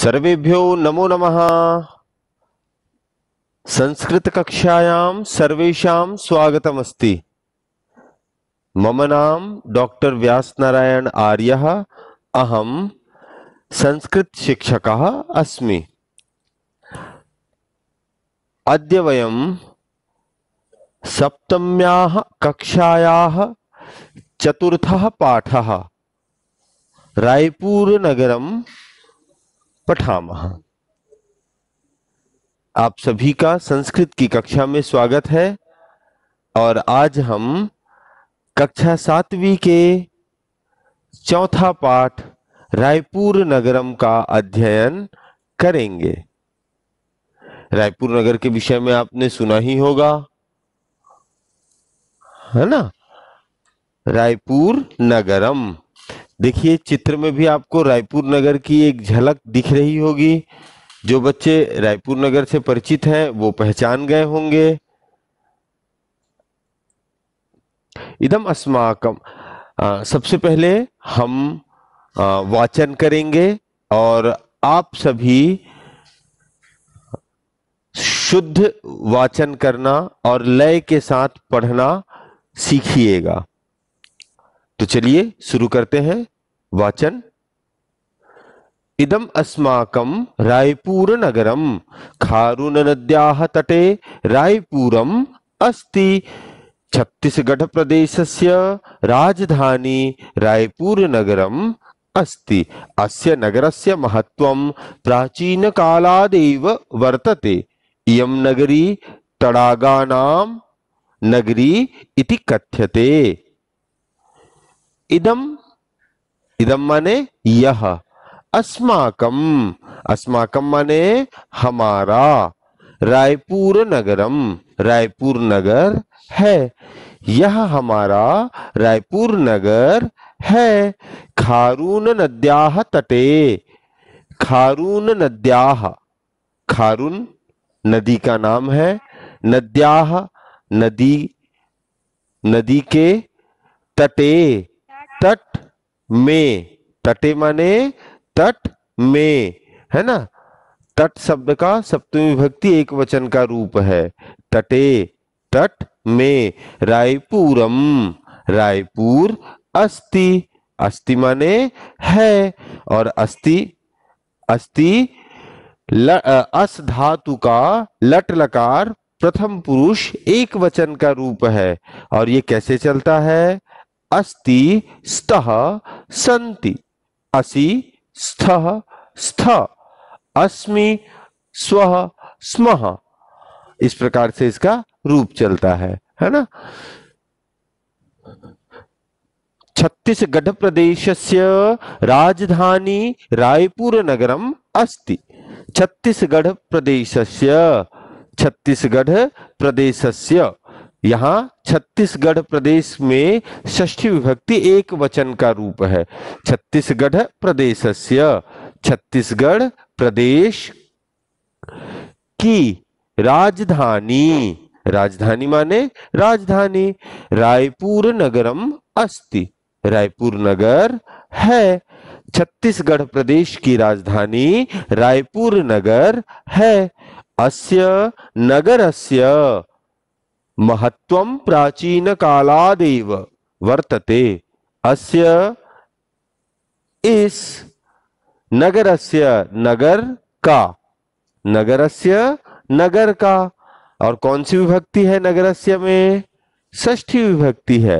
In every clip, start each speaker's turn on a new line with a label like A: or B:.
A: सर्वेभ्यो नमो नमः संस्कृत संस्कृतकक्षायां सर्वेषां स्वागतमस्ति मम नाम डॉक्टर व्यास व्यासनारायण आर्यः संस्कृत संस्कृतशिक्षकः अस्मि अद्य वयम् सप्तम्याः कक्षायाः चतुर्थः पाठः रायपुर रायपुरनगरं पठामः आप सभी का संस्कृत की कक्षा में स्वागत है और आज हम कक्षा सातवीं के चौथा पाठ रायपुर नगरम का अध्ययन करेंगे रायपुर नगर के विषय में आपने सुना ही होगा है ना रायपुर नगरम देखिए चित्र में भी आपको रायपुर नगर की एक झलक दिख रही होगी जो बच्चे रायपुर नगर से परिचित हैं वो पहचान गए होंगे इदम अस्माकम सबसे पहले हम आ, वाचन करेंगे और आप सभी शुद्ध वाचन करना और लय के साथ पढ़ना सीखिएगा तो चलिए शुरू करते हैं वाचन इदम रायपुर नगर खारून नद्या तटे रायपुर अस्ति से राजधानी रायपुर रायपुरनगरम् अस्ति अस्य नगरस्य प्राचीन प्राचीनकालादेव वर्तते इं नगरी तड़ागा नगरी इति कथ्यते इदम इदम माने यह अस्माकम अस्माकम माने हमारा रायपुर नगरम रायपुर नगर है यह हमारा रायपुर नगर है खारून नद्या तटे खारून नद्या खारून नदी का नाम है नद्या नदी नदी के तटे में तटे माने तट में है ना तट शब्द का सप्तमी विभक्ति एक वचन का रूप है तटे तट में रायपुरम रायपुर अस्ति अस्ति माने है और अस्ति अस्ति ल, अस धातु का लट लकार प्रथम पुरुष एक वचन का रूप है और ये कैसे चलता है अस्ति स्तः सन्ति असि स्थः स्थ अस्मि स्वः स्मः इस प्रकार से इसका रूप चलता है है ना छत्तीसगढ़ से राजधानी रायपुर नगरम अस्ति छत्तीसगढ़ प्रदेश छत्तीसगढ़ प्रदेशस्य यहाँ छत्तीसगढ़ प्रदेश में षष्ठी विभक्ति एक वचन का रूप है छत्तीसगढ़ से छत्तीसगढ़ प्रदेश की राजधानी राजधानी माने राजधानी रायपुर नगरम अस्ति रायपुर नगर है छत्तीसगढ़ प्रदेश की राजधानी रायपुर नगर है अस्य नगरस्य महत्व प्राचीन कालादेव वर्तते अस्य इस नगरस्य नगर का नगरस्य नगर का और कौन सी विभक्ति है नगरस्य में ष्ठी विभक्ति है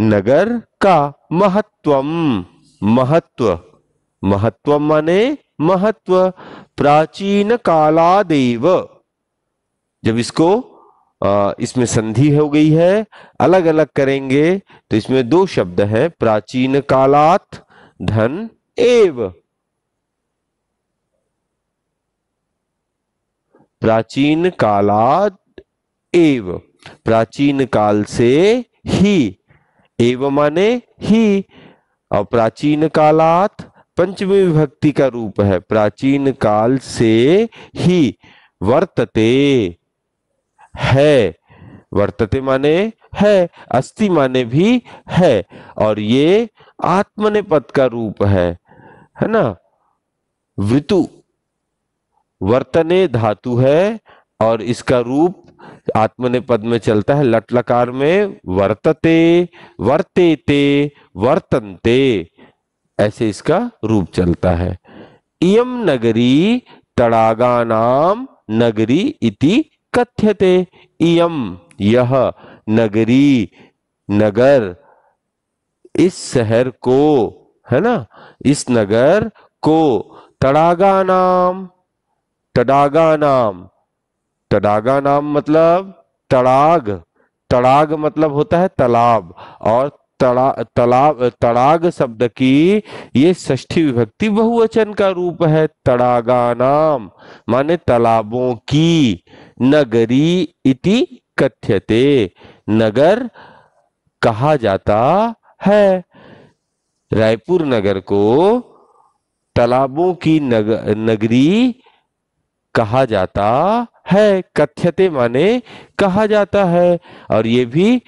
A: नगर का महत्व महत्व महत्व माने महत्व प्राचीन कालादेव जब इसको इसमें संधि हो गई है अलग अलग करेंगे तो इसमें दो शब्द है प्राचीन कालात धन एव प्राचीन कालात एव प्राचीन काल से ही एव माने ही और प्राचीन कालात पंचमी विभक्ति का रूप है प्राचीन काल से ही वर्तते है वर्तते माने है अस्ति माने भी है और ये आत्मनेपद का रूप है है ना ऋतु वर्तने धातु है और इसका रूप आत्मने पद में चलता है लटलकार में वर्तते वर्तेते वर्तन्ते ऐसे इसका रूप चलता है इम नगरी तड़ागा नाम नगरी इति कथ्यते इम यह नगरी नगर इस शहर को है ना इस नगर को तड़ागा नाम तड़ागा नाम तड़ागा नाम मतलब तड़ाग तड़ाग मतलब होता है तालाब और तड़ा तालाब तड़ाग शब्द की ये ष्ठी विभक्ति बहुवचन का रूप है तड़ागा नाम माने तालाबों की नगरी इति कथ्यते नगर कहा जाता है रायपुर नगर को तालाबों की नग, नगरी कहा जाता है कथ्यते माने कहा जाता है और ये भी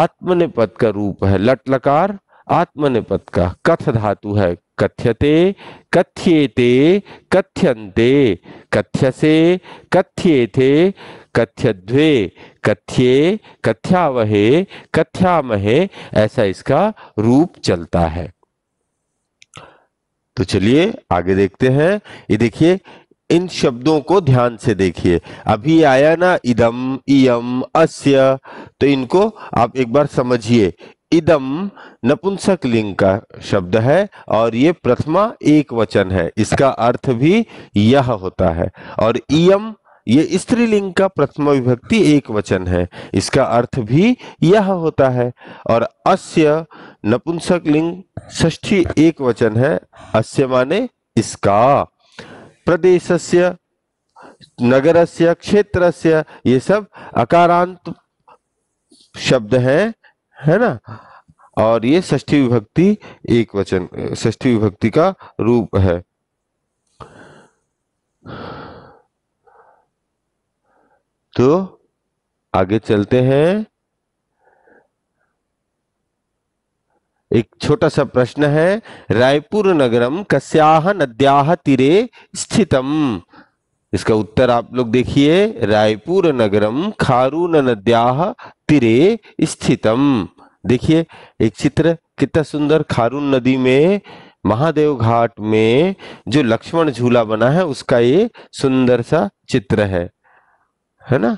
A: आत्मनेपद का रूप है लटलकार आत्मनेपद का कथ धातु है कथ्यते कथ्येते कथ्यन्ते कथ्यसे कथ्येते कथ्यध्वे कथ्ये कथ्यावहे कथ्यामहे ऐसा इसका रूप चलता है तो चलिए आगे देखते हैं ये देखिए इन शब्दों को ध्यान से देखिए अभी आया ना इदम इयम अस्य तो इनको आप एक बार समझिए इदम नपुंसक लिंग का शब्द है और ये प्रथमा एक वचन है इसका अर्थ भी यह होता है और इम ये स्त्रीलिंग का प्रथमा विभक्ति एक वचन है इसका अर्थ भी यह होता है और अस्य नपुंसक लिंग ष्ठी एक वचन है अस्य माने इसका प्रदेशस्य नगरस्य क्षेत्रस्य ये सब अकारांत शब्द हैं है ना और ये ष्ठी विभक्ति एक वचन ष्ठी विभक्ति का रूप है तो आगे चलते हैं एक छोटा सा प्रश्न है रायपुर नगरम कस्या नद्या तीरे स्थितम इसका उत्तर आप लोग देखिए रायपुर नगरम खारून नद्या तीरे स्थितम देखिए एक चित्र कितना सुंदर खारून नदी में महादेव घाट में जो लक्ष्मण झूला बना है उसका ये सुंदर सा चित्र है है ना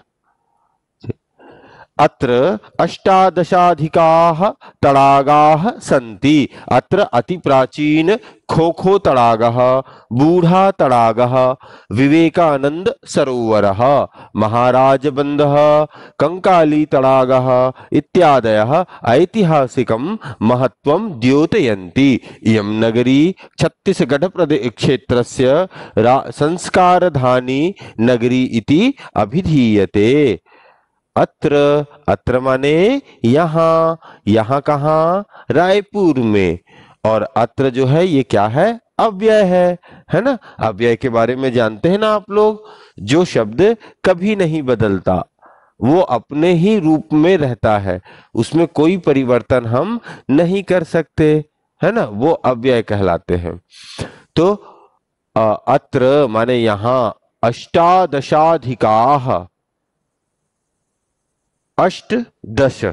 A: अत्र अष्टादशाधिकाः तडागाः सन्ति अत्र अतिप्राचीन खोखो तडागः बूढ़ा तडागः विवेकानंद सरोवरः महाराजबन्धः कंकाली तडागः इत्यादयः ऐतिहासिकं महत्त्वं द्योतयन्ति इयं नगरी छत्तीसगढ़ क्षेत्रस्य संस्कारधानी नगरी इति अभिधीयते अत्र अत्र माने यहां यहां कहा रायपुर में और अत्र जो है ये क्या है अव्यय है है ना अव्यय के बारे में जानते हैं ना आप लोग जो शब्द कभी नहीं बदलता वो अपने ही रूप में रहता है उसमें कोई परिवर्तन हम नहीं कर सकते है ना वो अव्यय कहलाते हैं तो अत्र माने यहाँ अष्टादशाधिका अष्ट दश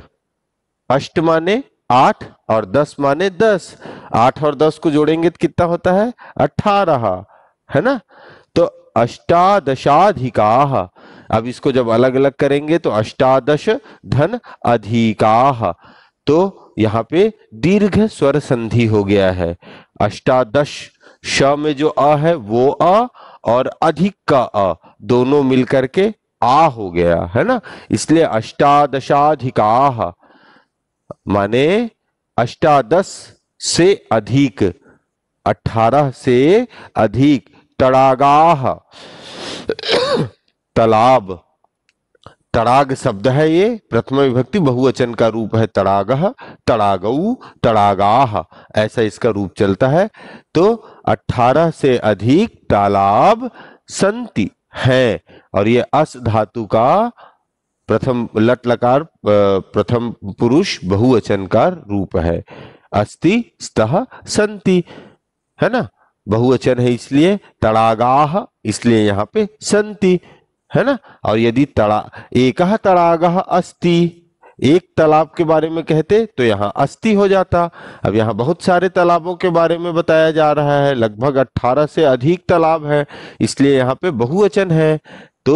A: अष्ट माने आठ और दस माने दस आठ और दस को जोड़ेंगे तो कितना होता है अठारह है ना तो अष्टादशाधिका अब इसको जब अलग अलग करेंगे तो अष्टादश धन अधिका तो यहाँ पे दीर्घ स्वर संधि हो गया है अष्टादश श में जो अ है वो अ और अधिक का अ दोनों मिलकर के आ हो गया है ना इसलिए अष्टादशाधिकाह माने अष्टादश से अधिक अठारह से अधिक तड़ागाह तालाब तड़ाग शब्द है ये प्रथम विभक्ति बहुवचन का रूप है तड़ाग तड़ागऊ तड़ागाह ऐसा इसका रूप चलता है तो अठारह से अधिक तालाब संति हैं और ये अस धातु का प्रथम लट लकार प्रथम पुरुष बहुवचन का रूप है अस्ति स्तः संति है ना बहुवचन है इसलिए तड़ागाह इसलिए यहाँ पे संति है ना और यदि तड़ा एक तड़ागाह अस्ति एक तालाब के बारे में कहते तो यहाँ अस्थि हो जाता अब यहाँ बहुत सारे तालाबों के बारे में बताया जा रहा है लगभग 18 से अधिक तालाब है इसलिए यहाँ पे बहुवचन है तो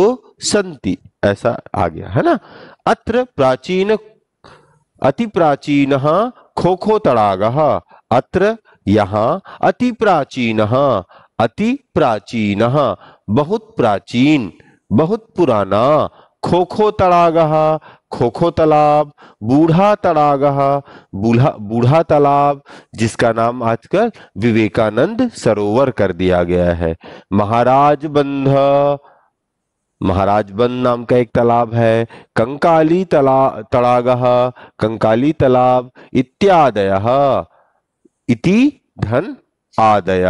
A: संति ऐसा आ गया है ना अत्र प्राचीन अति प्राचीन खोखो तड़ाग अत्र यहाँ अति प्राचीन अति प्राचीन बहुत प्राचीन बहुत पुराना खोखो तड़ाग खोखो तालाब बूढ़ा तड़ाग बूढ़ा बूढ़ा तालाब जिसका नाम आजकल विवेकानंद सरोवर कर दिया गया है महाराज बंध महाराजबंद नाम का एक तालाब है कंकाली तला तड़ागह कंकाली तालाब इत्यादय इति धन आदय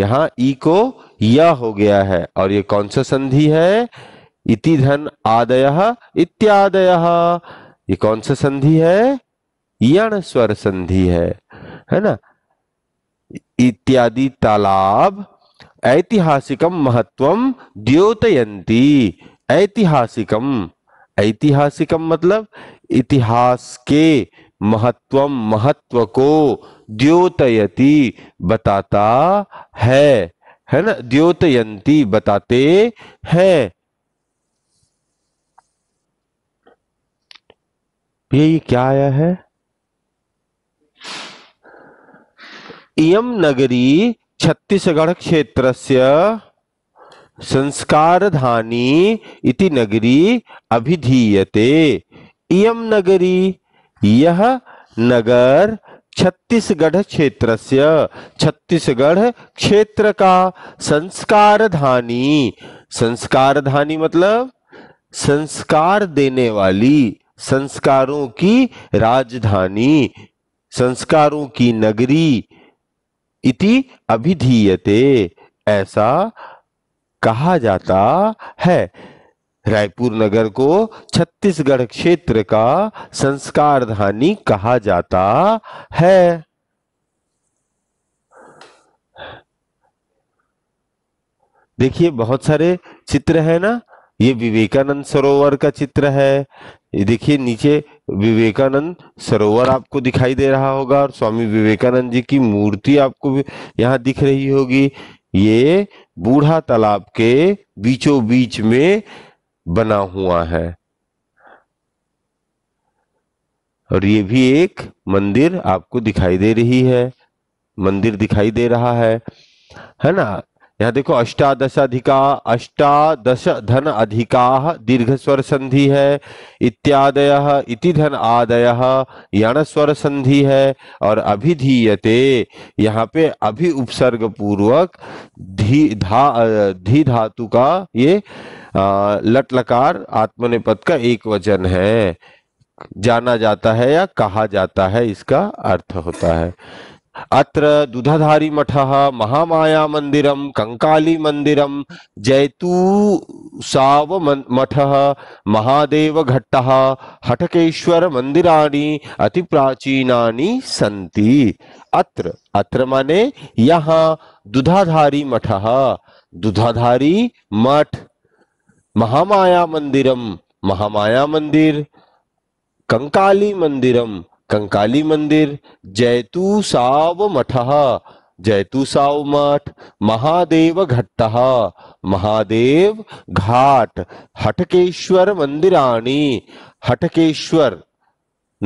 A: यहाँ ई को या हो गया है और ये कौन सा संधि है इति धन आदय इत्यादय ये कौन सा संधि है यण स्वर संधि है है ना इत्यादि तालाब ऐतिहासिक महत्वम द्योतयंती ऐतिहासिकम ऐतिहासिकम मतलब इतिहास के महत्व महत्व को द्योतयति बताता है है ना द्योतयंती बताते हैं ये क्या आया है इम नगरी छत्तीसगढ़ क्षेत्र संस्कारधानी इति नगरी अभिधीयते इम नगरी यह नगर छत्तीसगढ़ क्षेत्र छत्तीसगढ़ क्षेत्र का संस्कारधानी संस्कारधानी मतलब संस्कार देने वाली संस्कारों की राजधानी संस्कारों की नगरी इति अभिधीयते ऐसा कहा जाता है रायपुर नगर को छत्तीसगढ़ क्षेत्र का संस्कार धानी कहा जाता है देखिए बहुत सारे चित्र है ना ये विवेकानंद सरोवर का चित्र है देखिए नीचे विवेकानंद सरोवर आपको दिखाई दे रहा होगा और स्वामी विवेकानंद जी की मूर्ति आपको यहाँ दिख रही होगी ये बूढ़ा तालाब के बीचों बीच में बना हुआ है और ये भी एक मंदिर आपको दिखाई दे रही है मंदिर दिखाई दे रहा है है ना यहाँ देखो अष्टादशाधिका अष्टादश धन अधिका दीर्घ स्वर संधि है इत्यादय इति धन आदय यण स्वर संधि है और अभिधीयते यहाँ पे अभि उपसर्ग पूर्वक धी धा धी धातु का ये लटलकार आत्मनिपद का एक वचन है जाना जाता है या कहा जाता है इसका अर्थ होता है अत्र दुधधारी मठः महामायामन्दिरं कङ्कालीमन्दिरं जैतूसाव मठः महादेवघट्टः अति अतिप्राचीनानि सन्ति अत्र अत्र माने यहाँ दुधाधारी मठः दुधाधारी मठ महामाया मंदिरम महामाया मंदिर कंकाली मंदिरम कंकाली मंदिर जैतू साव मठ जैतू साव मठ महादेव घट्ट महादेव घाट हटकेश्वर मंदिराणी हटकेश्वर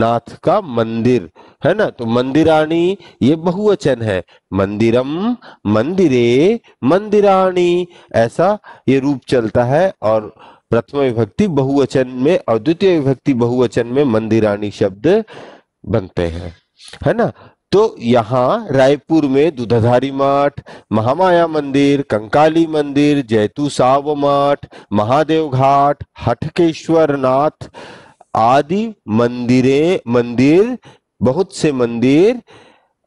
A: नाथ का मंदिर है ना तो मंदिराणी ये बहुवचन है मंदिरम मंदिरे मंदिराणी ऐसा ये रूप चलता है और प्रथम विभक्ति बहुवचन में और द्वितीय विभक्ति बहुवचन में मंदिराणी शब्द बनते हैं है ना तो यहाँ रायपुर में दुधाधारी मठ महामाया मंदिर कंकाली मंदिर जैतू साव मठ महादेव घाट हटकेश्वर नाथ आदि मंदिरे मंदिर बहुत से मंदिर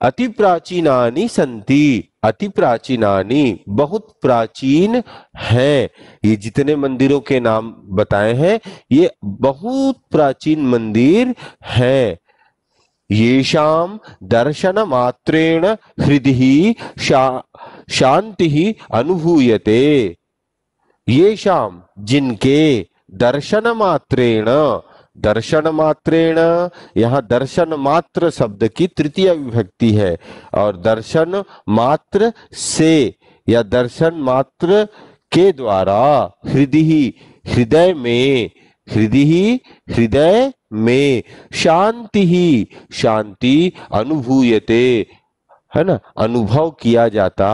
A: अति प्राचीनानि संति अति प्राचीनानि बहुत प्राचीन है ये जितने मंदिरों के नाम बताए हैं ये बहुत प्राचीन मंदिर है येषाम दर्शन मात्रेण हृदय शा, शांति अनुभूयते येषाम जिनके दर्शन मात्रेण दर्शन मात्रेण यहाँ दर्शन मात्र शब्द की तृतीय विभक्ति है और दर्शन मात्र से या दर्शन मात्र के द्वारा हृदय हृदय में हृदय हृदय में शांति ही शांति अनुभूयते है ना अनुभव किया जाता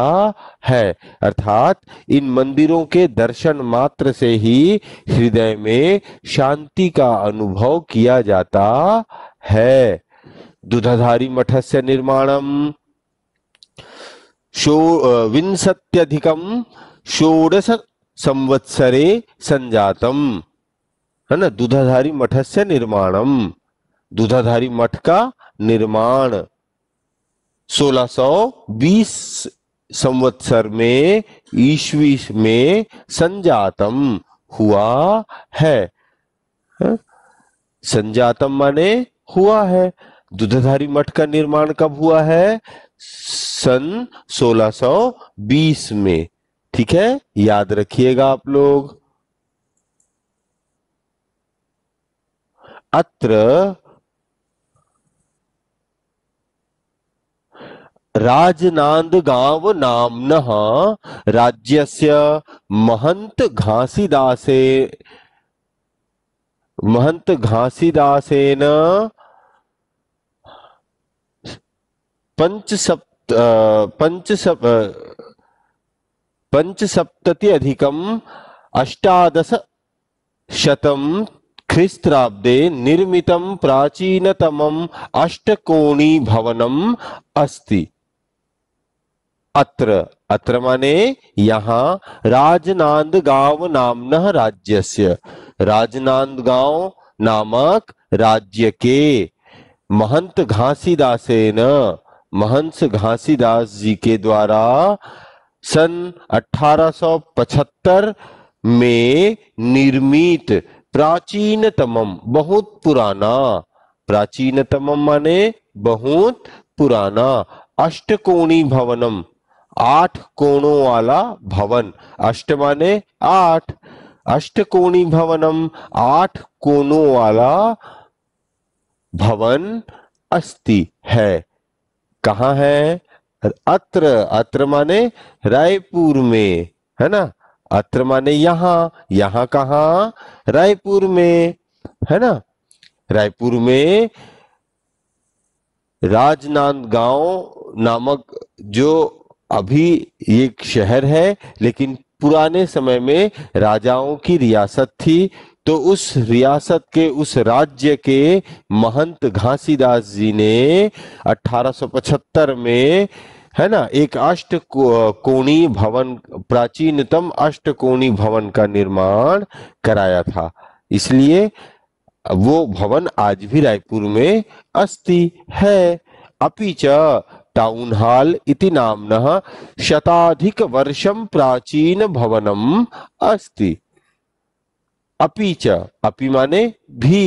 A: है अर्थात इन मंदिरों के दर्शन मात्र से ही हृदय में शांति का अनुभव किया जाता है दुधाधारी मठ से निर्माणम शो विंशत्यधिकम षोडश संवत्सरे संजातम है ना दुधाधारी से निर्माणम दुधाधारी मठ का निर्माण 1620 संवत्सर में ईस्वी में संजातम हुआ है हाँ? संजातम माने हुआ है दुधधारी मठ का निर्माण कब हुआ है सन 1620 में ठीक है याद रखिएगा आप लोग अत्र राजनांद गांव नाम राज्यस्य महंत घासीदासे महंत घासीदासेन पंच सप्त पंच सप सप्तति अधिकम अष्टादश शतम ख्रिस्त्राब्दे प्राचीनतम अष्टकोणी अष्टकोणीभवनम् अस्ति अत्र अत्र माने यहाँ राजनांद गांव नामनः राज्यस्य राजनांद गांव नामक राज्य के महंत न महंस घासीदास जी के द्वारा सन 1875 में निर्मित प्राचीनतम बहुत पुराना प्राचीनतम माने बहुत पुराना अष्टकोणी भवनम आठ कोणों वाला भवन अष्ट माने आठ अष्टकोणी भवनम आठ कोणों वाला भवन अस्ति है कहा है अत्र अत्र माने रायपुर में है ना अत्र माने यहां यहां कहा रायपुर में है ना रायपुर में राजनांदगांव नामक जो अभी एक शहर है लेकिन पुराने समय में राजाओं की रियासत थी तो उस रियासत के उस राज्य के महंत घासीदास जी ने 1875 में है ना एक अष्ट कोणी भवन प्राचीनतम अष्ट कोणी भवन का निर्माण कराया था इसलिए वो भवन आज भी रायपुर में अस्ति है अपिच टाउन हॉल इति नाम शताधिक वर्षम प्राचीन भवनम अस्ति अपिच अपि माने भी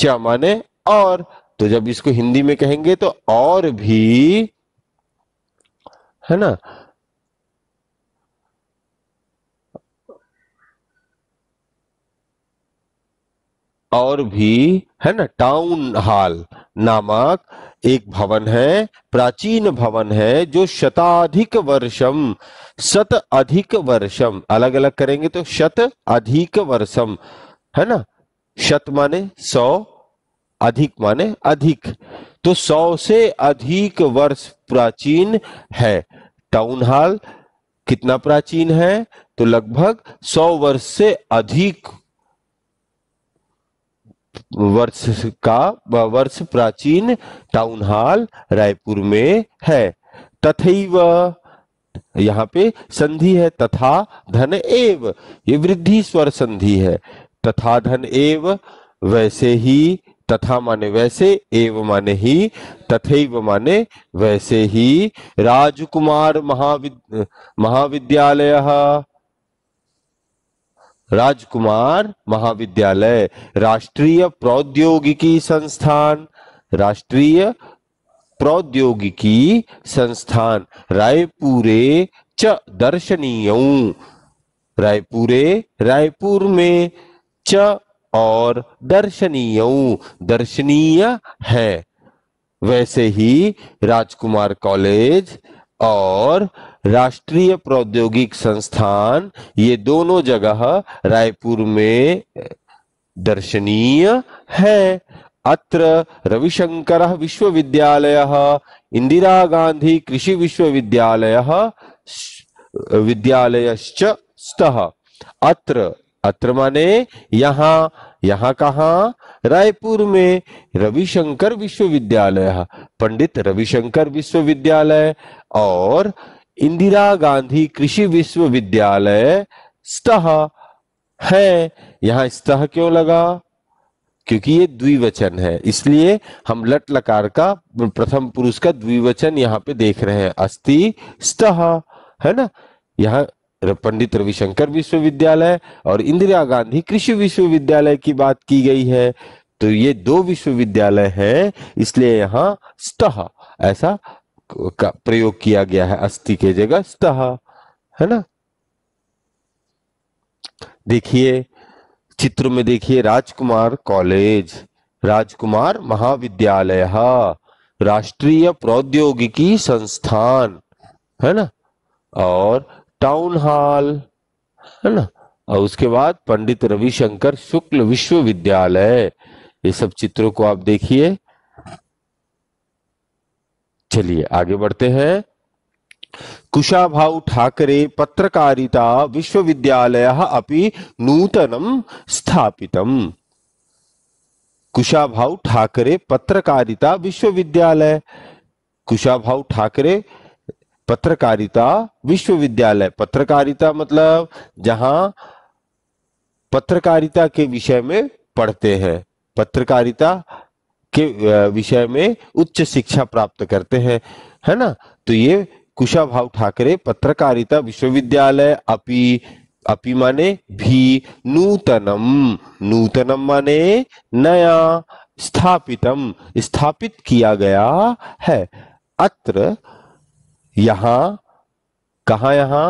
A: च माने और तो जब इसको हिंदी में कहेंगे तो और भी है ना और भी है ना टाउन हॉल नामक एक भवन है प्राचीन भवन है जो शताधिक वर्षम शत अधिक वर्षम अलग अलग करेंगे तो शत अधिक वर्षम है ना शत माने सौ अधिक माने अधिक तो सौ से अधिक वर्ष प्राचीन है टाउन हॉल कितना प्राचीन है तो लगभग सौ वर्ष से अधिक वर्ष का वर्ष प्राचीन टाउन हॉल रायपुर में है तथैव यहाँ पे संधि है तथा धन एव ये वृद्धि स्वर संधि है तथा धन एव वैसे ही तथा माने वैसे एव माने ही तथैव माने वैसे ही राजकुमार महाविद महाविद्यालय राजकुमार महाविद्यालय राष्ट्रीय प्रौद्योगिकी संस्थान राष्ट्रीय प्रौद्योगिकी संस्थान रायपुरे च दर्शनीय रायपुरे रायपुर में च और दर्शनीय दर्शनीय है वैसे ही राजकुमार कॉलेज और राष्ट्रीय प्रौद्योगिक संस्थान ये दोनों जगह रायपुर में दर्शनीय है अत्र रविशंकर विश्वविद्यालय इंदिरा गांधी कृषि विश्वविद्यालय विद्यालय स्त अत्र अत्र माने यहाँ यहाँ कहा रायपुर में रविशंकर विश्वविद्यालय पंडित रविशंकर विश्वविद्यालय और इंदिरा गांधी कृषि विश्वविद्यालय स्त है यहाँ स्तः क्यों लगा क्योंकि ये द्विवचन है इसलिए हम लट लकार का प्रथम पुरुष का द्विवचन यहाँ पे देख रहे हैं अस्ति स्तः है ना यहाँ पंडित रविशंकर विश्वविद्यालय और इंदिरा गांधी कृषि विश्वविद्यालय की बात की गई है तो ये दो विश्वविद्यालय हैं इसलिए यहाँ स्त ऐसा का प्रयोग किया गया है अस्थि के जगह स्त है ना देखिए चित्र में देखिए राजकुमार कॉलेज राजकुमार महाविद्यालय हाँ, राष्ट्रीय प्रौद्योगिकी संस्थान है ना और टाउन हॉल है ना और उसके बाद पंडित रविशंकर शुक्ल विश्वविद्यालय ये सब चित्रों को आप देखिए चलिए आगे बढ़ते हैं कुशाभा ठाकरे पत्रकारिता विश्वविद्यालय अपि नूतनम स्थापितम कुशाभा ठाकरे पत्रकारिता विश्वविद्यालय कुशाभा ठाकरे पत्रकारिता विश्वविद्यालय पत्रकारिता मतलब जहां पत्रकारिता के विषय में पढ़ते हैं पत्रकारिता के विषय में उच्च शिक्षा प्राप्त करते हैं है ना तो ये कुशाभाव ठाकरे पत्रकारिता विश्वविद्यालय अपी अपी माने भी नूतनम नूतनम माने नया स्थापितम स्थापित किया गया है अत्र यहां कहा यहां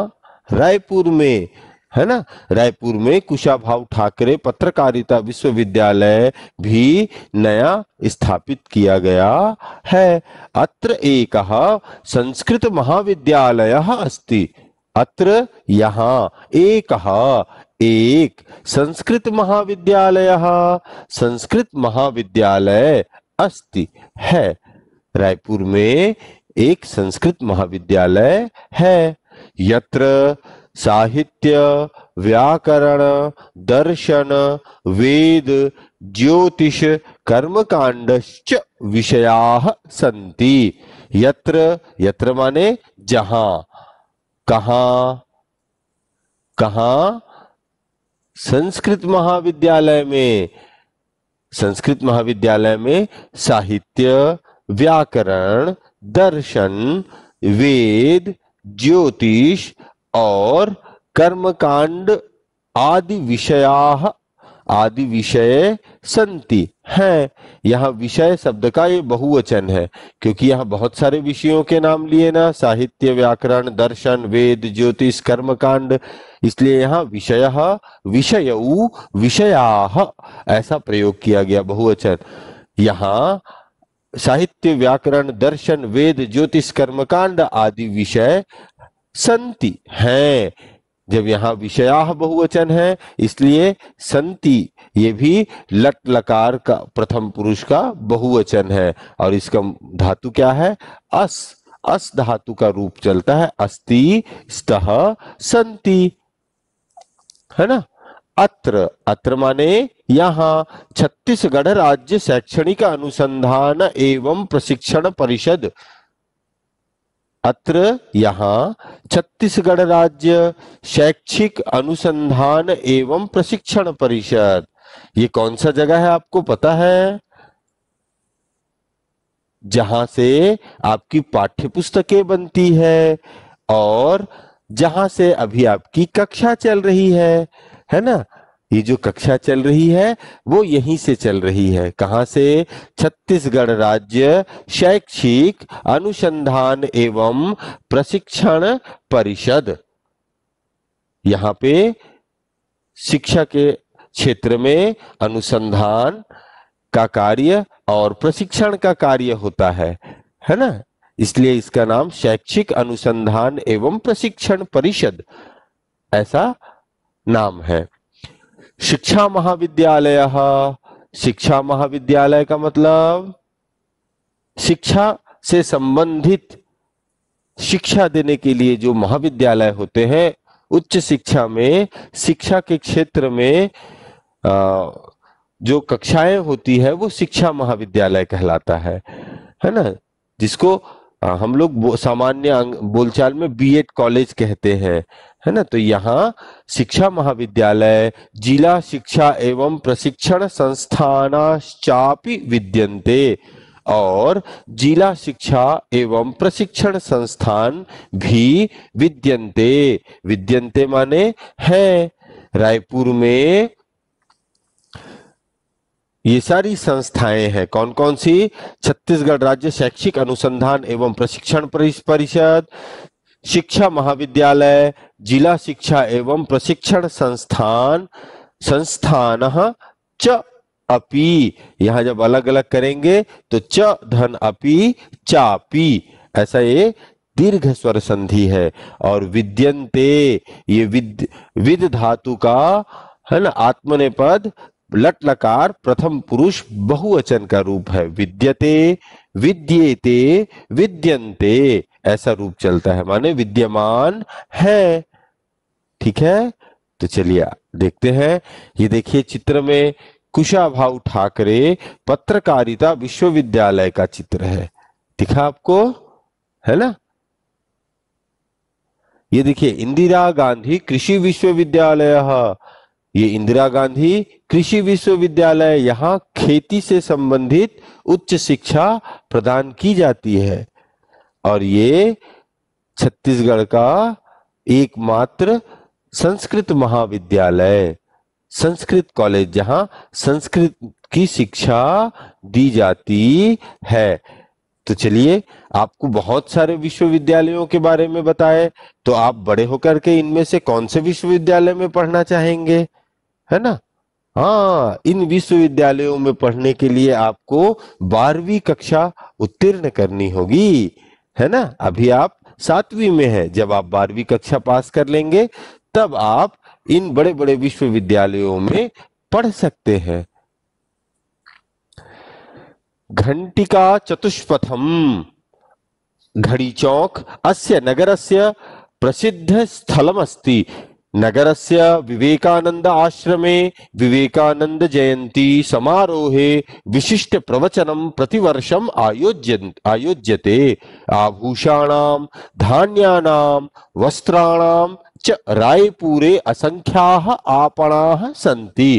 A: रायपुर में है ना रायपुर में कुशाभाव ठाकरे पत्रकारिता विश्वविद्यालय भी नया स्थापित किया गया है अत्र एक संस्कृत महाविद्यालय अस्ति अत्र यहाँ एक एक संस्कृत महाविद्यालय संस्कृत महाविद्यालय अस्ति है रायपुर में एक संस्कृत महाविद्यालय है यत्र साहित्य व्याकरण दर्शन वेद ज्योतिष कर्मकांडश्च विषया सी यत्र यत्र माने जहां कहा कहा संस्कृत महाविद्यालय में संस्कृत महाविद्यालय में साहित्य व्याकरण दर्शन वेद ज्योतिष और कर्मकांड आदि विषया आदि विषय संति हैं यहाँ विषय शब्द का ये बहुवचन है क्योंकि यहाँ बहुत सारे विषयों के नाम लिए ना साहित्य व्याकरण दर्शन वेद ज्योतिष कर्मकांड इसलिए यहाँ विषय विषय विषया ऐसा प्रयोग किया गया बहुवचन यहाँ साहित्य व्याकरण दर्शन वेद ज्योतिष कर्मकांड आदि विषय संति हैं जब यहाँ विषया बहुवचन है इसलिए संति ये भी लट लकार का प्रथम पुरुष का बहुवचन है और इसका धातु क्या है अस अस धातु का रूप चलता है अस्ति स्तः संति है ना अत्र अत्र माने यहाँ छत्तीसगढ़ राज्य शैक्षणिक अनुसंधान एवं प्रशिक्षण परिषद अत्र यहाँ छत्तीसगढ़ राज्य शैक्षिक अनुसंधान एवं प्रशिक्षण परिषद ये कौन सा जगह है आपको पता है जहां से आपकी पाठ्य पुस्तकें बनती है और जहां से अभी आपकी कक्षा चल रही है है ना ये जो कक्षा चल रही है वो यहीं से चल रही है कहाँ से छत्तीसगढ़ राज्य शैक्षिक अनुसंधान एवं प्रशिक्षण परिषद यहाँ पे शिक्षा के क्षेत्र में अनुसंधान का कार्य और प्रशिक्षण का कार्य होता है है ना इसलिए इसका नाम शैक्षिक अनुसंधान एवं प्रशिक्षण परिषद ऐसा नाम है शिक्षा महाविद्यालय शिक्षा महाविद्यालय का मतलब शिक्षा से संबंधित शिक्षा देने के लिए जो महाविद्यालय होते हैं उच्च शिक्षा में शिक्षा के क्षेत्र में आ, जो कक्षाएं होती है वो शिक्षा महाविद्यालय कहलाता है है ना जिसको हम लोग सामान्य बोलचाल में बीएड कॉलेज कहते हैं है ना तो यहाँ शिक्षा महाविद्यालय जिला शिक्षा एवं प्रशिक्षण संस्थान चापी विद्यंते और जिला शिक्षा एवं प्रशिक्षण संस्थान भी विद्यंते विद्यंते माने हैं रायपुर में ये सारी संस्थाएं हैं कौन कौन सी छत्तीसगढ़ राज्य शैक्षिक अनुसंधान एवं प्रशिक्षण परिषद शिक्षा महाविद्यालय जिला शिक्षा एवं प्रशिक्षण संस्थान संस्थान च अपी यहां जब अलग अलग करेंगे तो च धन अपी चापी ऐसा ये दीर्घ स्वर संधि है और विद्यंते ये विद विद धातु का है ना आत्मनेपद लट लकार प्रथम पुरुष बहुवचन का रूप है विद्यते विद्येते विद्यंते ऐसा रूप चलता है माने विद्यमान है ठीक है तो चलिए देखते हैं ये देखिए चित्र में कुशाभा ठाकरे पत्रकारिता विश्वविद्यालय का चित्र है दिखा आपको है ना ये देखिए इंदिरा गांधी कृषि विश्वविद्यालय हाँ, ये इंदिरा गांधी कृषि विश्वविद्यालय यहाँ खेती से संबंधित उच्च शिक्षा प्रदान की जाती है और ये छत्तीसगढ़ का एकमात्र संस्कृत महाविद्यालय संस्कृत कॉलेज जहां संस्कृत की शिक्षा दी जाती है तो चलिए आपको बहुत सारे विश्वविद्यालयों के बारे में बताए तो आप बड़े होकर के इनमें से कौन से विश्वविद्यालय में पढ़ना चाहेंगे है ना हाँ इन विश्वविद्यालयों में पढ़ने के लिए आपको बारहवीं कक्षा उत्तीर्ण करनी होगी है ना अभी आप सातवीं में है जब आप बारहवीं कक्षा पास कर लेंगे तब आप इन बड़े बड़े विश्वविद्यालयों में पढ़ सकते हैं घंटिका चतुष्पथम घड़ी चौक अस्य नगरस्य प्रसिद्ध स्थलम अस्ती से विवेकानंद आश्रमे विवेकानंद जयंती समारोहे विशिष्ट प्रवचनम प्रतिवर्ष आयोज्य आयोज्य आभूषाण धान्या वस्त्रण च रायपुरे आपण सी सन्ति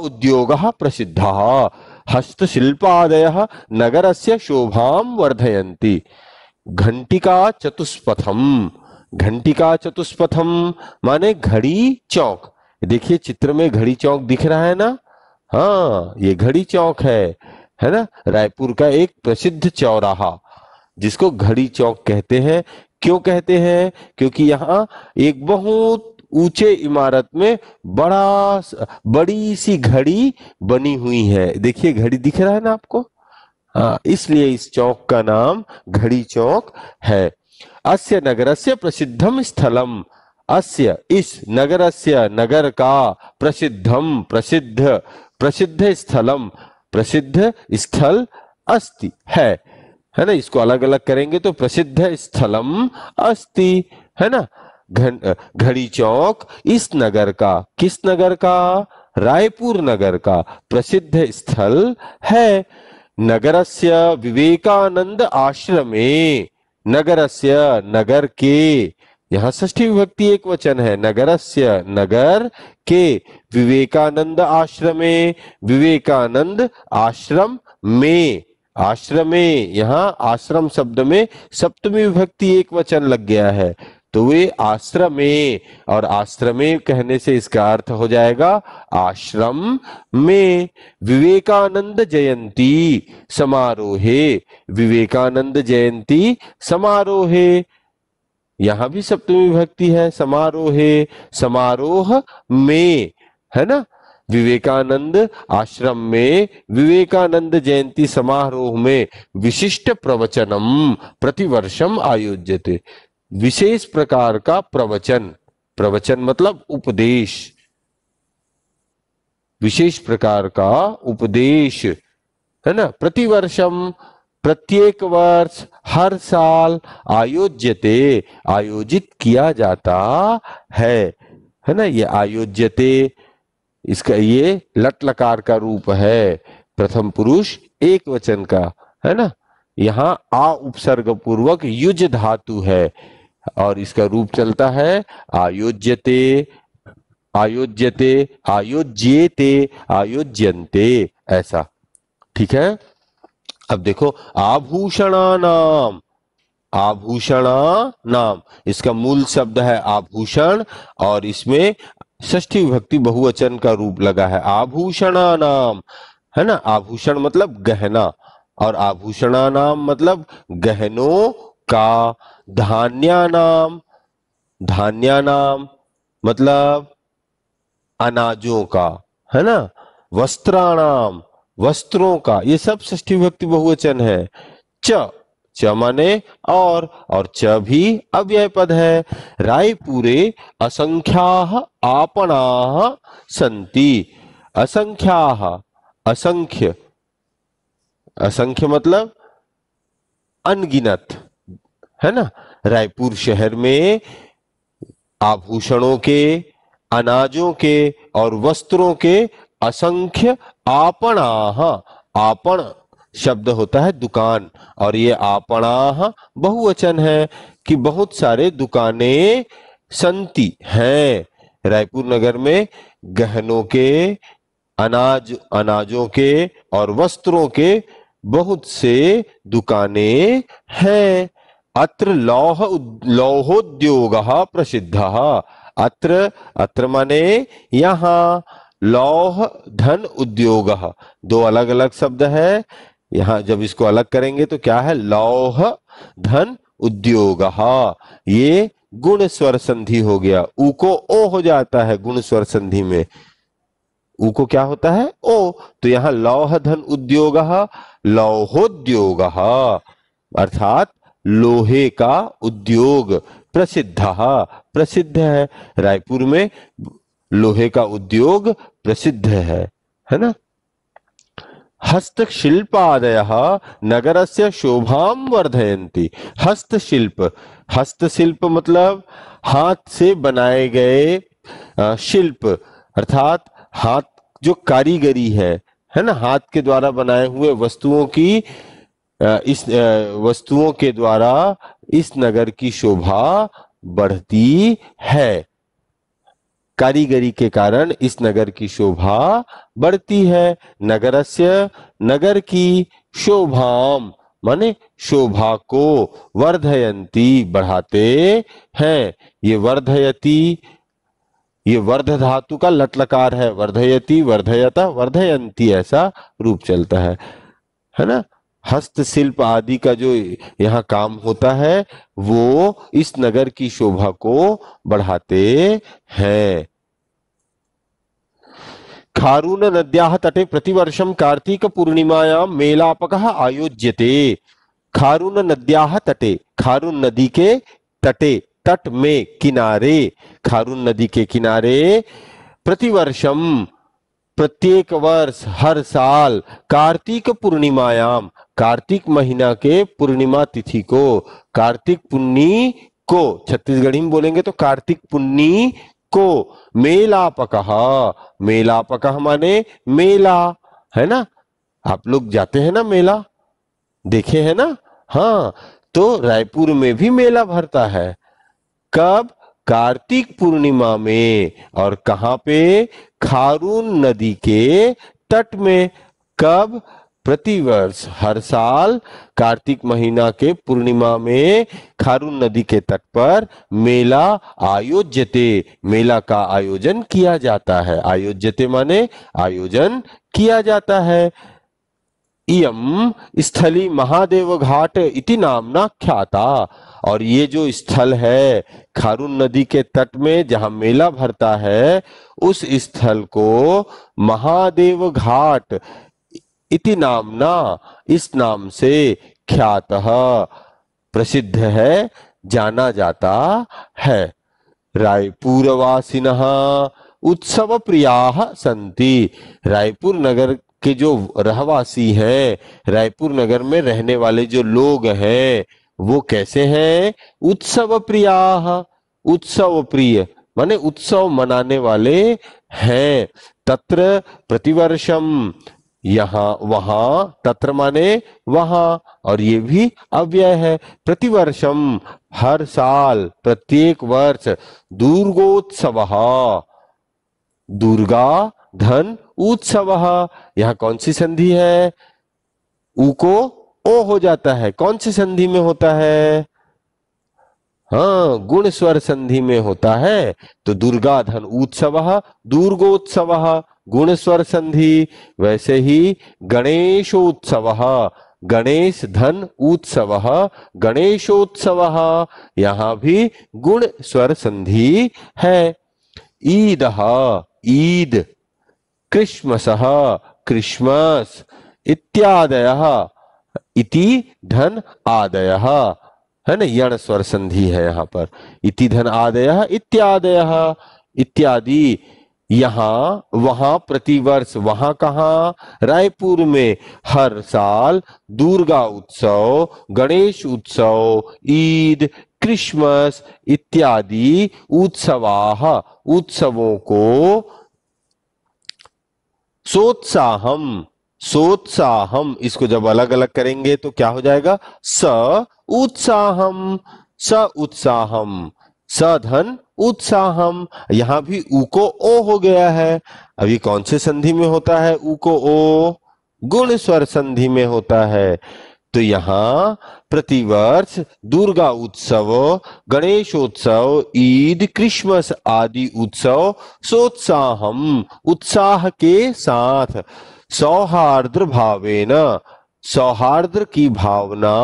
A: उद्योग प्रसिद्ध उद्योगः नगर हस्तशिल्पादयः नगरस्य शोभां वर्धयन्ति घण्टिका घंटिका चतुष्पथम माने घड़ी चौक देखिए चित्र में घड़ी चौक दिख रहा है ना हाँ ये घड़ी चौक है है ना रायपुर का एक प्रसिद्ध चौराहा जिसको घड़ी चौक कहते हैं क्यों कहते हैं क्योंकि यहाँ एक बहुत ऊंचे इमारत में बड़ा बड़ी सी घड़ी बनी हुई है देखिए घड़ी दिख रहा है ना आपको हाँ इसलिए इस चौक का नाम घड़ी चौक है अस्य नगरस्य प्रसिद्धम स्थलम अस्य इस नगरस्य नगर का प्रसिद्धम प्रसिद्ध प्रसिद्ध स्थलम प्रसिद्ध स्थल अस्ति है है ना इसको अलग अलग करेंगे तो प्रसिद्ध स्थलम अस्ति है ना घड़ी चौक इस नगर का किस नगर का रायपुर नगर का प्रसिद्ध स्थल है नगरस्य विवेकानंद आश्रमे नगरस्य नगर के यहाँ ष्ठी विभक्ति एक वचन है नगरस्य नगर के विवेकानंद आश्रम विवेकानंद आश्रम में आश्रमे यहाँ आश्रम शब्द में सप्तमी विभक्ति एक वचन लग गया है तो वे आश्रमे और आश्रमे कहने से इसका अर्थ हो जाएगा आश्रम में विवेकानंद जयंती समारोह विवेकानंद जयंती समारोह यहां भी सप्तमी विभक्ति है समारोह समारोह में है ना विवेकानंद आश्रम में विवेकानंद जयंती समारोह में विशिष्ट प्रवचनम प्रतिवर्षम आयोजित विशेष प्रकार का प्रवचन प्रवचन मतलब उपदेश विशेष प्रकार का उपदेश है ना प्रतिवर्षम प्रत्येक वर्ष हर साल आयोज्यते आयोजित किया जाता है है ना ये आयोज्यते इसका ये लट लकार का रूप है प्रथम पुरुष एक वचन का है ना यहाँ आ उपसर्ग पूर्वक युज धातु है और इसका रूप चलता है आयोज्यते आयोज्यते आयोज्यते आयोज्यंते ऐसा ठीक है अब देखो आभूषणा नाम आभूषणा नाम इसका मूल शब्द है आभूषण और इसमें ष्ठी विभक्ति बहुवचन का रूप लगा है आभूषणा नाम है ना आभूषण मतलब गहना और आभूषणा नाम मतलब गहनों का धान्यानाम धान्यानाम मतलब अनाजों का है ना वस्त्राणाम वस्त्रों का ये सब ष्ठी विभक्ति बहुवचन है च च माने और और च भी अव्यय पद है रायपुरे असंख्या आपणा संति असंख्या असंख्य असंख्य मतलब अनगिनत है ना रायपुर शहर में आभूषणों के अनाजों के और वस्त्रों के असंख्य आपणाह हाँ, आपण शब्द होता है दुकान और ये आपणाह हाँ, बहुवचन है कि बहुत सारे दुकानें संति हैं रायपुर नगर में गहनों के अनाज अनाजों के और वस्त्रों के बहुत से दुकानें हैं अत्र लौह लौहोद्योग प्रसिद्ध अत्र अत्र माने यहाँ लौह धन उद्योग दो अलग अलग शब्द है यहाँ जब इसको अलग करेंगे तो क्या है लौह धन उद्योग ये गुण स्वर संधि हो गया ऊ को ओ हो जाता है गुण स्वर संधि में ऊ को क्या होता है ओ तो यहाँ लौह धन उद्योग लौहोद्योग अर्थात लोहे का उद्योग प्रसिद्ध प्रसिद्ध है रायपुर में लोहे का उद्योग प्रसिद्ध है है ना हस्तशिल्पादय नगर से शोभा वर्धयती हस्तशिल्प हस्तशिल्प मतलब हाथ से बनाए गए शिल्प अर्थात हाथ जो कारीगरी है है ना हाथ के द्वारा बनाए हुए वस्तुओं की इस वस्तुओं के द्वारा इस नगर की शोभा बढ़ती है कारीगरी के कारण इस नगर की शोभा बढ़ती है नगरस्य नगर की शोभाम माने शोभा को वर्धयंती बढ़ाते हैं ये वर्धयती ये वर्ध धातु का लटलकार है वर्धयती वर्धयता वर्धयंती ऐसा रूप चलता है है ना हस्तशिल्प आदि का जो यहाँ काम होता है वो इस नगर की शोभा को बढ़ाते हैं खारून नद्या तटे प्रतिवर्षम कार्तिक पूर्णिमाया मेलापक आयोज्यते खारून नद्या तटे खारून नदी के तटे तट में किनारे खारून नदी के किनारे प्रतिवर्षम प्रत्येक वर्ष हर साल कार्तिक पूर्णिमायाम कार्तिक महीना के पूर्णिमा तिथि को कार्तिक पुन्नी को छत्तीसगढ़ी में बोलेंगे तो कार्तिक पुन्नी को मेलापक मेलापक माने मेला है ना आप लोग जाते हैं ना मेला देखे हैं ना हाँ तो रायपुर में भी मेला भरता है कब कार्तिक पूर्णिमा में और कहां पे खारून नदी के तट में कब प्रतिवर्ष हर साल कार्तिक महीना के पूर्णिमा में खारून नदी के तट पर मेला आयोजित मेला का आयोजन किया जाता है आयोजित माने आयोजन किया जाता है इम स्थली महादेव घाट इति नामना ख्याता और ये जो स्थल है खारून नदी के तट में जहां मेला भरता है उस स्थल को महादेव घाट इति नामना इस नाम से ख्यात प्रसिद्ध है जाना जाता है रायपुर वासी उत्सव प्रिया संति रायपुर नगर के जो रहवासी हैं रायपुर नगर में रहने वाले जो लोग हैं वो कैसे हैं उत्सव प्रिया उत्सव प्रिय माने उत्सव मनाने वाले हैं तत्र प्रतिवर्षम यहाँ वहां तत्र माने वहां और ये भी अव्यय है प्रतिवर्षम हर साल प्रत्येक वर्ष दुर्गोत्सव दुर्गा धन उत्सव यहाँ कौन सी संधि है ऊ को ओ हो जाता है कौन सी संधि में होता है हाँ गुण स्वर संधि में होता है तो दुर्गा धन उत्सव दुर्गोत्सव गुण स्वर संधि वैसे ही गणेशोत्सव गणेश धन उत्सव गणेशोत्सव यहां भी गुण स्वर संधि है ईद ईद क्रिश्मस क्रिश्मस इत्यादय इति धन आदय है ना यण स्वर संधि है यहाँ पर इति धन आदय इत्यादय इत्यादि यहाँ वहां प्रतिवर्ष वहां कहा रायपुर में हर साल दुर्गा उत्सव गणेश उत्सव ईद क्रिसमस इत्यादि उत्सवाह उत्सवों को सोत्साहम सोत्साहम इसको जब अलग अलग करेंगे तो क्या हो जाएगा स उत्साहम स उत्साहम स धन उत्साहम यहां भी ऊ को ओ हो गया है अभी कौन से संधि में होता है ऊ को ओ गुण स्वर संधि में होता है तो यहाँ प्रतिवर्ष दुर्गा उत्सव गणेशोत्सव ईद क्रिसमस आदि उत्सव सोत्साहम उत्साह के साथ सौहार्द भावे न सौहार्द की भावना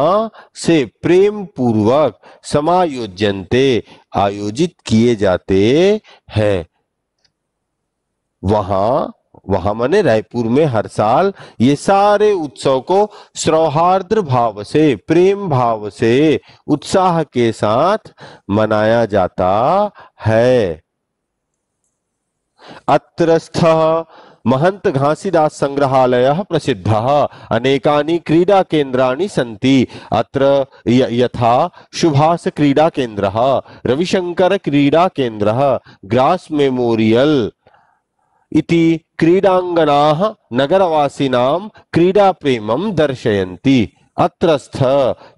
A: से प्रेम पूर्वक समायोजनते आयोजित किए जाते हैं वहां वहां मैंने रायपुर में हर साल ये सारे उत्सव को सौहार्द भाव से प्रेम भाव से उत्साह के साथ मनाया जाता है अत्रस्थ महंत घासीदास संग्रहालय प्रसिद्ध अनेका क्रीडा केन्द्राणि सी अत्र यथा सुभाष क्रीडा केन्द्र रविशंकर क्रीडा केन्द्र ग्रास मेमोरियल इति नगरवासीना क्रीडा प्रेम दर्शय अत्रस्थ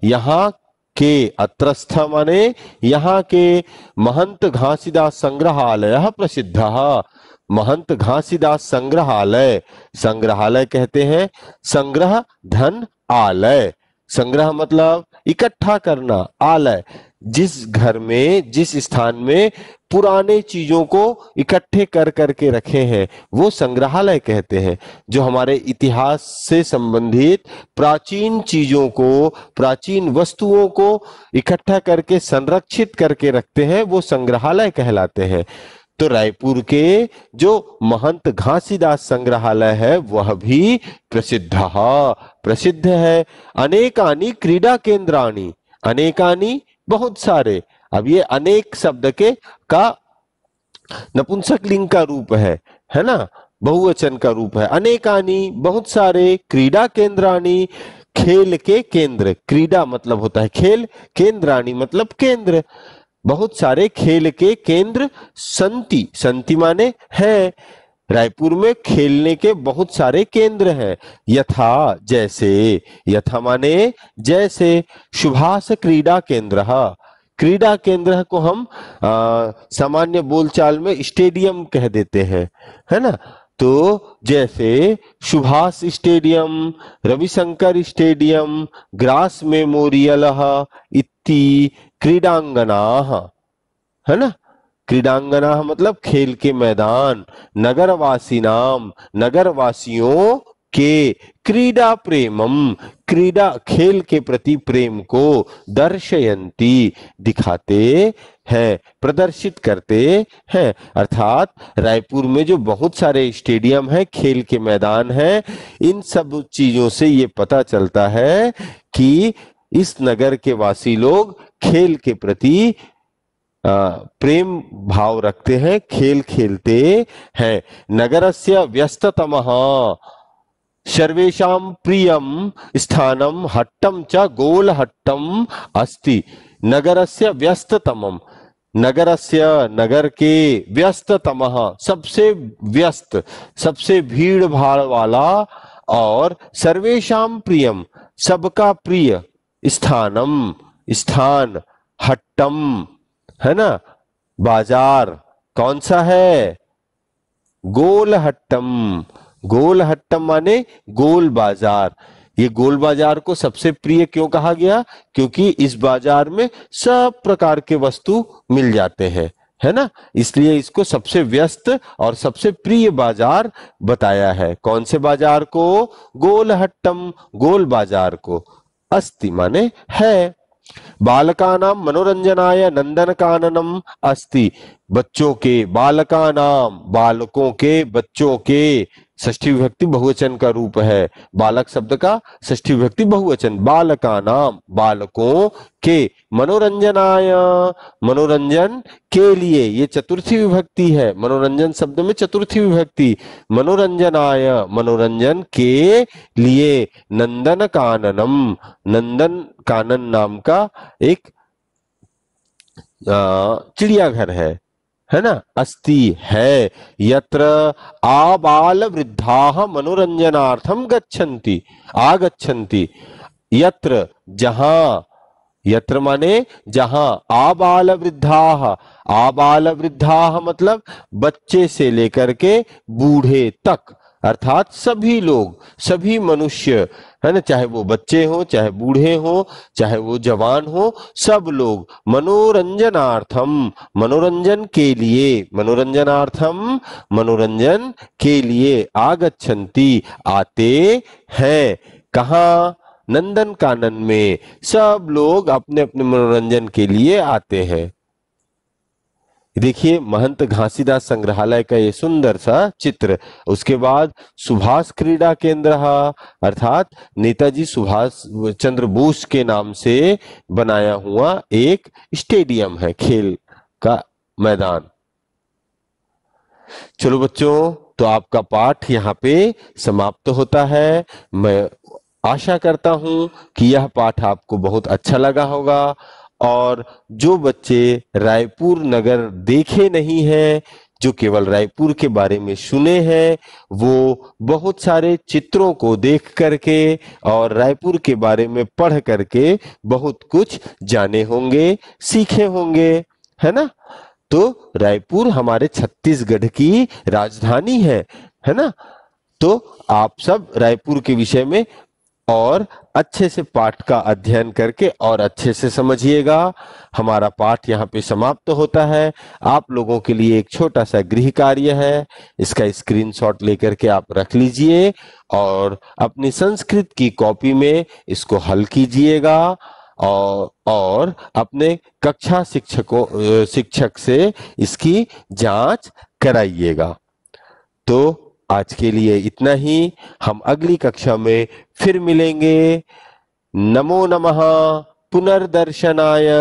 A: यहाँ के अत्रस्थ मने यहाँ के महंत घासीदास संग्रहालय प्रसिद्ध महंत घासीदास संग्रहालय संग्रहालय कहते हैं संग्रह धन आलय संग्रह मतलब इकट्ठा करना आलय जिस घर में जिस स्थान में पुराने चीजों को इकट्ठे कर करके रखे हैं वो संग्रहालय कहते हैं जो हमारे इतिहास से संबंधित प्राचीन चीजों को प्राचीन वस्तुओं को इकट्ठा करके संरक्षित करके रखते हैं वो संग्रहालय कहलाते हैं तो रायपुर के जो महंत घासीदास संग्रहालय है वह भी प्रसिद्ध हाँ, प्रसिद्ध है अनेकानी क्रीडा केंद्राणी अनेकानी बहुत सारे अब ये अनेक शब्द के का नपुंसक लिंग का रूप है है ना बहुवचन का रूप है अनेकानी बहुत सारे क्रीडा केंद्राणी खेल के केंद्र क्रीडा मतलब होता है खेल केंद्राणी मतलब केंद्र बहुत सारे खेल के केंद्र संति संति माने हैं रायपुर में खेलने के बहुत सारे केंद्र हैं यथा जैसे यथा माने जैसे सुभाष क्रीडा केंद्र हाँ। क्रीडा केंद्र को हम आ, सामान्य बोलचाल में स्टेडियम कह देते हैं है ना तो जैसे Subhash stadium Ravishankar stadium grass memorial हाँ, इत्ती क्रीडांगना है ना क्रीडांगना मतलब खेल के मैदान नगरवासी नाम नगरवासियों के क्रीडा प्रेमम क्रीडा खेल के प्रति प्रेम को दर्शयंती दिखाते हैं प्रदर्शित करते हैं अर्थात रायपुर में जो बहुत सारे स्टेडियम हैं खेल के मैदान हैं इन सब चीजों से ये पता चलता है कि इस नगर के वासी लोग खेल के प्रति प्रेम भाव रखते हैं खेल खेलते हैं नगर से व्यस्ततम सर्वेशा प्रियम स्थानम हट्टम च गोल हट्टम अस्ति नगर से व्यस्ततम नगर से नगर के व्यस्ततम सबसे व्यस्त सबसे भीड़ भाड़ वाला और सर्वेशा प्रियम सबका प्रिय स्थानम स्थान हट्टम है ना बाजार कौन सा है गोलहट्टम गोलहट्टम माने गोल बाजार ये गोल बाजार को सबसे प्रिय क्यों कहा गया क्योंकि इस बाजार में सब प्रकार के वस्तु मिल जाते हैं है ना इसलिए इसको सबसे व्यस्त और सबसे प्रिय बाजार बताया है कौन से बाजार को गोलहट्टम गोल बाजार को अस्ति माने है बालकानाम मनोरंजनाय नंदन काननम अस्ति बच्चों के बालकानाम बालकों के बच्चों के ष्ठी विभक्ति बहुवचन का रूप है बालक शब्द का ष्ठी विभक्ति बहुवचन बालकानाम बालकों के मनोरंजनाय मनोरंजन के लिए ये चतुर्थी विभक्ति है मनोरंजन शब्द में चतुर्थी विभक्ति मनोरंजनाय मनोरंजन के लिए नंदन काननम नंदन कानन नाम का एक चिड़ियाघर है है ना अस्ति है यत्र आबाल वृद्धा मनोरंजनार्थम गच्छन्ति आगच्छन्ति यत्र जहां यत्र माने जहां आबाल वृद्धा आबाल वृद्धा मतलब बच्चे से लेकर के बूढ़े तक अर्थात सभी लोग सभी मनुष्य है ना चाहे वो बच्चे हो चाहे बूढ़े हो चाहे वो जवान हो सब लोग मनोरंजनार्थम मनोरंजन के लिए मनोरंजनार्थम मनोरंजन के लिए आगछंती आते हैं कहा नंदन कानन में सब लोग अपने अपने मनोरंजन के लिए आते हैं देखिए महंत घासीदास संग्रहालय का ये सुंदर सा चित्र उसके बाद सुभाष क्रीडा केंद्र अर्थात नेताजी सुभाष चंद्र बोस के नाम से बनाया हुआ एक स्टेडियम है खेल का मैदान चलो बच्चों तो आपका पाठ यहाँ पे समाप्त होता है मैं आशा करता हूं कि यह पाठ आपको बहुत अच्छा लगा होगा और जो बच्चे रायपुर नगर देखे नहीं हैं जो केवल रायपुर के बारे में सुने हैं वो बहुत सारे चित्रों को देख करके और रायपुर के बारे में पढ़ करके बहुत कुछ जाने होंगे सीखे होंगे है ना तो रायपुर हमारे छत्तीसगढ़ की राजधानी है है ना तो आप सब रायपुर के विषय में और अच्छे से पाठ का अध्ययन करके और अच्छे से समझिएगा हमारा पाठ यहाँ पे समाप्त तो होता है आप लोगों के लिए एक छोटा सा गृह कार्य है इसका स्क्रीनशॉट लेकर के आप रख लीजिए और अपनी संस्कृत की कॉपी में इसको हल कीजिएगा और और अपने कक्षा शिक्षकों शिक्षक से इसकी जांच कराइएगा तो आज के लिए इतना ही हम अगली कक्षा में फिर मिलेंगे नमो नमः पुनर्दर्शनाय